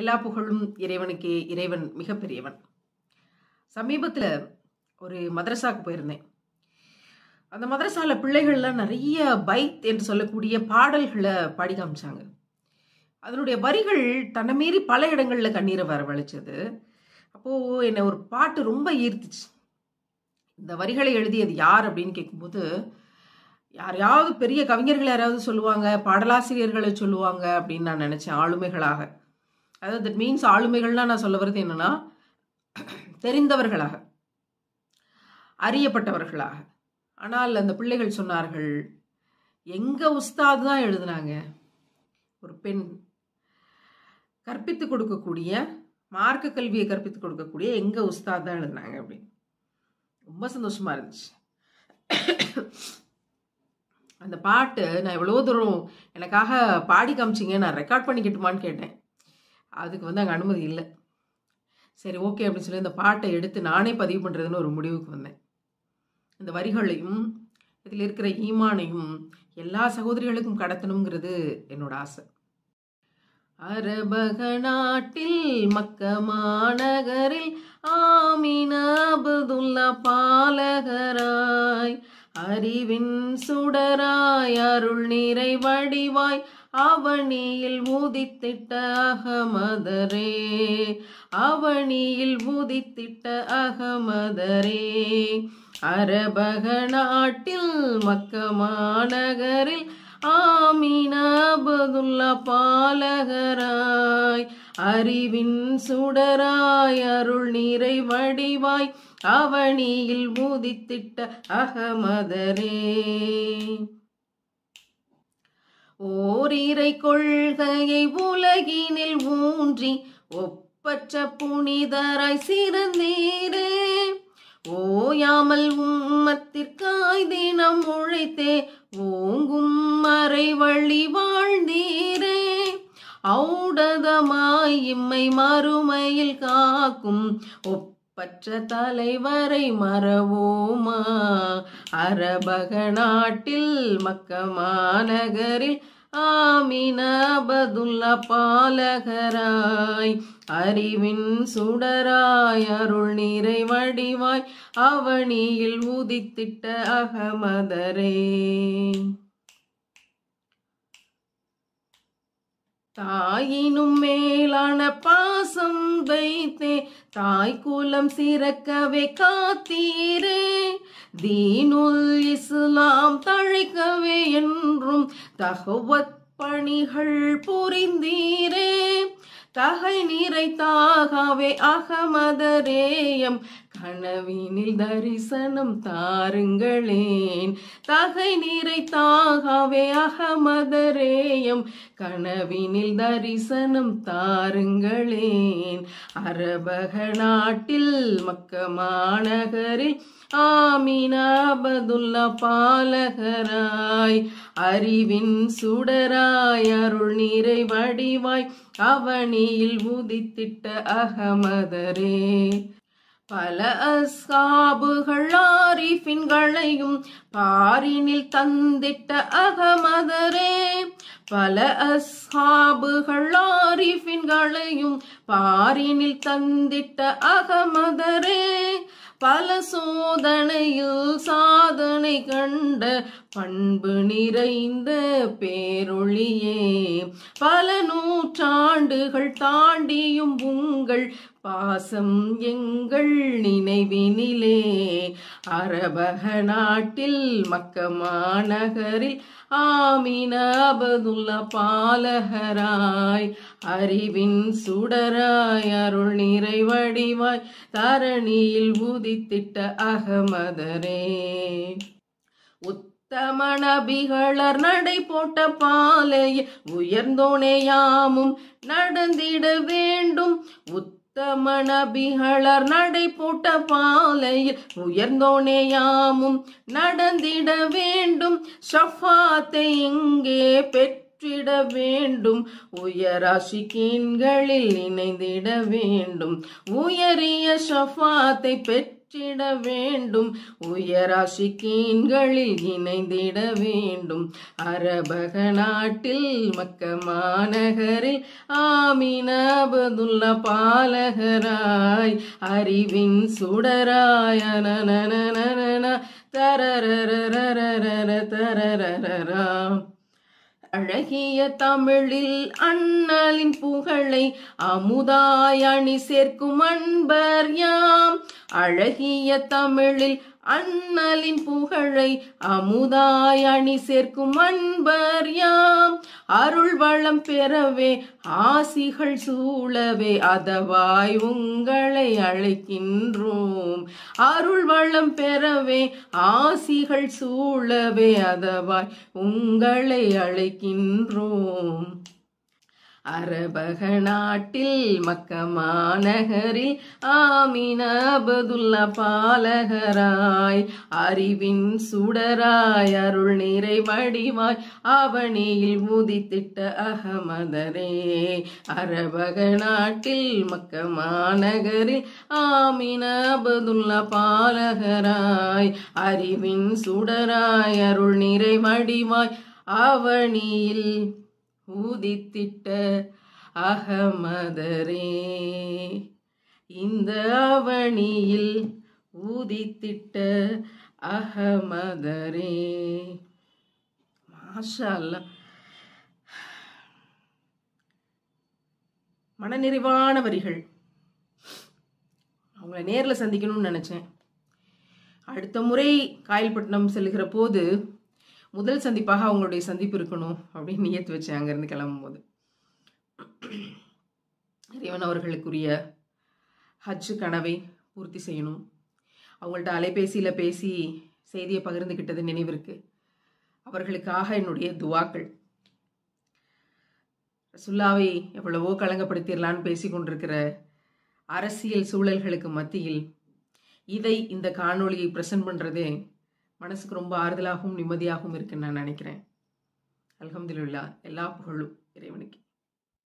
எல்லா புகழும் இறைவனுக்கே இறைவன் மிகப்பெரியவன் சமீபத்தில் ஒரு மதரசாவுக்கு போயிருந்தேன் அந்த மதரசாவில் பிள்ளைகள்லாம் நிறைய பைத் என்று சொல்லக்கூடிய பாடல்களை பாடி காமிச்சாங்க அதனுடைய வரிகள் தன்னை மீறி பல இடங்களில் கண்ணீரை வரவழைச்சது அப்போது என்னை ஒரு பாட்டு ரொம்ப ஈர்த்துச்சு இந்த வரிகளை எழுதியது யார் அப்படின்னு கேட்கும்போது யாரையாவது பெரிய கவிஞர்கள் யாராவது சொல்லுவாங்க பாடலாசிரியர்களை சொல்லுவாங்க அப்படின்னு நான் நினச்சேன் ஆளுமைகளாக அதாவது தட் மீன்ஸ் ஆளுமைகள்லாம் நான் சொல்ல வருது என்னென்னா தெரிந்தவர்களாக அறியப்பட்டவர்களாக ஆனால் அந்த பிள்ளைகள் சொன்னார்கள் எங்கள் உஸ்தாது தான் எழுதுனாங்க ஒரு பெண் கற்பித்து கொடுக்கக்கூடிய மார்க்க கல்வியை கற்பித்து கொடுக்கக்கூடிய எங்கள் உஸ்தாத் தான் எழுதுனாங்க அப்படின்னு ரொம்ப சந்தோஷமாக இருந்துச்சு அந்த பாட்டு நான் எவ்வளோ தூரம் எனக்காக பாடி காமிச்சிங்க நான் ரெக்கார்ட் பண்ணிக்கிட்டுமான்னு கேட்டேன் அதுக்கு வந்து அங்கே அனுமதி இல்லை சரி ஓகே அப்படின்னு சொல்லி இந்த பாட்டை எடுத்து நானே பதிவு பண்ணுறதுன்னு ஒரு முடிவுக்கு வந்தேன் இந்த வரிகளையும் இதில் இருக்கிற ஈமானையும் எல்லா சகோதரிகளுக்கும் கடத்தணுங்கிறது என்னோட ஆசை அரபக நாட்டில் மக்க மாநகரில் ஆமின அபதுல்லா பாலகராய் அறிவின் சுடராய் அருள் நிறை வடிவாய் அவனியில் ஊதித்திட்ட அகமதரே அவனியில் ஊதித்திட்ட அகமதரே அரபக நாட்டில் மக்க மாநகரில் ஆமினபதுல்லா பாலகராய் அறிவின் சுடராய் அருள் நீரை வடிவாய் அவனியில் ஊதித்திட்ட அகமதரே ஓரீரை கொள்கையை உலகினில் ஊன்றி ஒப்பற்ற புனிதராய் சிறந்தீரே ஓயாமல் உம்மத்திற்காய் தினம் உழைத்தே ஓங்கும் மறை வழி வாழ்ந்தீரே ஔடதமாய் இம்மை மறுமையில் காக்கும் ஒப்பற்ற தலைவரை மறவோமா அரபக நாட்டில் மக்கமா நகரில் ஆமின பாலகராய் அறிவின் சுடராய் அருள் நீரை வடிவாய் அவனியில் உதித்திட்ட அகமதரே தாயினும் மேலான பாசம் வைத்தே தாய் குலம் சிறக்கவே காத்தீரே தீனுல் இஸ்லாம் தழைக்கவே என்றும் தகவத் பணிகள் புரிந்தீரே தகை நீரை தாகவே அகமதரேயம் கனவினில் தரிசனம் தாருங்களேன் தகை தா மகாவே அகமதரேயம் கனவினில் தரிசனம் தாருங்களேன் அரபக நாட்டில் மக்க மாநகரில் ஆமினாபதுல்லா பாலகராய் அறிவின் சுடராய் அருள் நீரை வடிவாய் அவனியில் உதித்திட்ட அகமதரே பல அஸ்காபுகள் ஆரிஃபின்களையும் பாரினில் தந்திட்ட அகமதரே பல அஸ்ஹாபுகள் ஆரிஃபின்களையும் பாரினில் தந்திட்ட அகமதரே பல சோதனையில் சாதனை கண்ட பண்பு நிறைந்த பேரொழியே பல நூற்றாண்டுகள் தாண்டியும் உங்கள் பாசம் எங்கள் நினைவினிலே அரபக நாட்டில் மக்கமாநகரில் நகரில் பாலகராய் அறிவின் சுடராய் அருள் நிறைவடிவாய் தரணியில் உதித்திட்ட அகமதரே தமணபிகளர் நடை போட்ட பாலைய உயர்ந்தோனேயாமும் நடந்திட வேண்டும் உத்தமணபிகளர் நடை போட்ட பாலையில் உயர்ந்தோனேயாமும் நடந்திட வேண்டும் ஷஃபாத்தை இங்கே பெற்றிட வேண்டும் உயராசி கீண்களில் இணைந்திட வேண்டும் உயரிய ஷஃபாத்தை பெற்ற உற்றிட வேண்டும் உயராசி கீண்களில் இணைந்திட வேண்டும் அரபக நாட்டில் மக்க மாநகரில் ஆமின பாலகராய் அறிவின் சுடராய தரரரரரர தரரரரா அழகிய தமிழில் அண்ணலின் புகழை அணி சேர்க்கும் அன்பர் யாம் அழகிய தமிழில் அண்ணலின் புகழை அணி சேர்க்கும் அன்பர் யாம் அருள் வளம் பெறவே ஆசிகள் சூழவே அதவாய் உங்களை அழைக்கின்றோம் அருள் வளம் பெறவே ஆசிகள் சூழவே அதவாய் உங்களை அழைக்கின்றோம் அரபக நாட்டில் மக்கமா நகரில் பாலகராய் அறிவின் சுடராய் அருள் நிறை வடிவாய் அவனியில் முதித்திட்ட அகமதரே அரபக நாட்டில் மக்கமாநகரில் நகரில் பாலகராய் அறிவின் சுடராய் அருள் நிறை வடிவாய் அவனியில் உதித்திட்ட அகமதரே இந்த அவணியில் ஊதித்திட்ட அகமதரே மாஷால்ல மனநிறைவான வரிகள் அவங்கள நேரில் சந்திக்கணும்னு நினச்சேன் அடுத்த முறை காயல்பட்டினம் செல்கிற போது முதல் சந்திப்பாக அவங்களுடைய சந்திப்பு இருக்கணும் அப்படின்னு நியத்து வச்சேன் அங்கேருந்து கிளம்பும் போது இறைவன் அவர்களுக்குரிய ஹஜ் கனவை பூர்த்தி செய்யணும் அவங்கள்ட்ட அலைபேசியில் பேசி செய்தியை பகிர்ந்துக்கிட்டது நினைவிற்கு அவர்களுக்காக என்னுடைய துவாக்கள் சுல்லாவை எவ்வளவோ கலங்கப்படுத்திடலான்னு பேசி கொண்டிருக்கிற அரசியல் சூழல்களுக்கு மத்தியில் இதை இந்த காணொலியை பிரசன்ட் பண்ணுறதே மனசுக்கு ரொம்ப ஆறுதலாகவும் நிம்மதியாகவும் இருக்குன்னு நான் நினைக்கிறேன் அலமதுல்லா எல்லா புகழும் இறைவனுக்கு